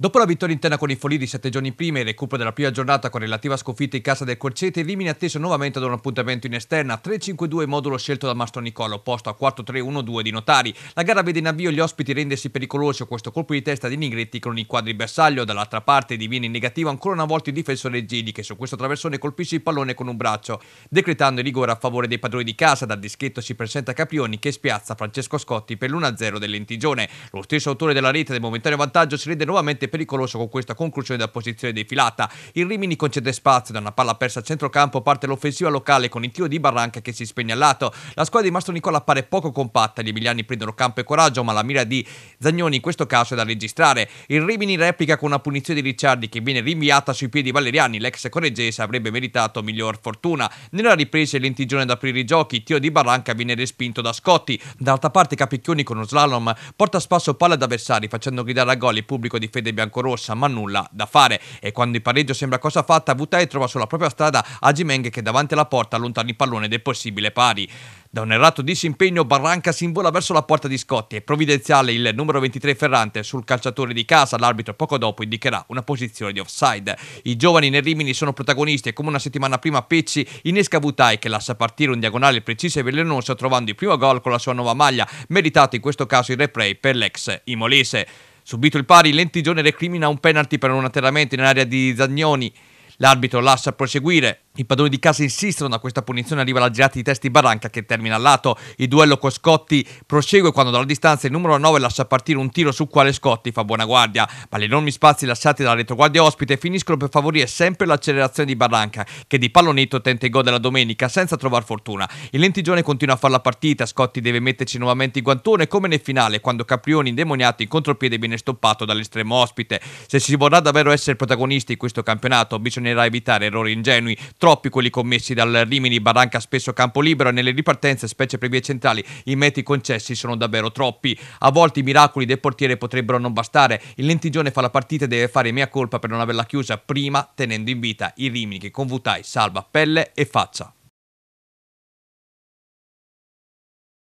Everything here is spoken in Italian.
Dopo la vittoria interna con i Folli di sette giorni prima e il recupero della prima giornata con relativa sconfitta in casa del Corcete, i atteso nuovamente da un appuntamento in esterna 3-5-2 modulo scelto da Mastro Nicola, opposto a 4-3-1-2 di Notari. La gara vede in avvio gli ospiti rendersi pericolosi a questo colpo di testa di Nigretti con un inquadri bersaglio, dall'altra parte diviene in negativo ancora una volta il difensore Gili che su questo traversone colpisce il pallone con un braccio, decretando il rigore a favore dei padroni di casa, dal dischetto si presenta Caprioni che spiazza Francesco Scotti per l'1-0 dell'Entigione. Lo stesso autore della rete del momentaneo vantaggio si rende nuovamente pericoloso con questa conclusione della posizione defilata. Il Rimini concede spazio da una palla persa a centrocampo, parte l'offensiva locale con il tiro di Barranca che si spegne al lato. La squadra di Mastro Nicola appare poco compatta, gli emiliani prendono campo e coraggio, ma la mira di Zagnoni in questo caso è da registrare. Il Rimini replica con una punizione di Ricciardi che viene rinviata sui piedi di valeriani, l'ex correggese avrebbe meritato miglior fortuna. Nella ripresa e lentigione ad aprire i giochi, il tiro di Barranca viene respinto da Scotti. D'altra parte Capicchioni con uno slalom porta a spasso palla ad avversari facendo gridare a gol il pubblico di Fede biancorossa, ma nulla da fare. E quando il pareggio sembra cosa fatta, Vutai trova sulla propria strada Agimeng che davanti alla porta allontana il pallone del possibile pari. Da un errato disimpegno Barranca si invola verso la porta di Scotti e provvidenziale il numero 23 Ferrante sul calciatore di casa. L'arbitro poco dopo indicherà una posizione di offside. I giovani nel Rimini sono protagonisti e come una settimana prima Pecci innesca Vutai che lascia partire un diagonale preciso e velenoso trovando il primo gol con la sua nuova maglia, meritato in questo caso il replay per l'ex Imolese. Subito il pari, Lentigione recrimina un penalty per un atterramento in area di Zagnoni. L'arbitro lascia proseguire. I padroni di casa insistono, a questa punizione arriva la girata di testi Barranca che termina a lato, il duello con Scotti prosegue quando dalla distanza il numero 9 lascia partire un tiro su quale Scotti fa buona guardia, ma gli enormi spazi lasciati dalla retroguardia ospite finiscono per favorire sempre l'accelerazione di Barranca che di pallonetto tenta il gol della domenica senza trovare fortuna. Il lentigione continua a fare la partita, Scotti deve metterci nuovamente il guantone come nel finale quando Caprioni indemoniato in contropiede viene stoppato dall'estremo ospite. Se si vorrà davvero essere protagonisti in questo campionato bisognerà evitare errori ingenui, troppo troppi quelli commessi dal Rimini, Barranca spesso campo libero e nelle ripartenze, specie per vie centrali, i metri concessi sono davvero troppi. A volte i miracoli del portiere potrebbero non bastare. Il lentigione fa la partita e deve fare mia colpa per non averla chiusa prima tenendo in vita i Rimini che con Vutai salva pelle e faccia.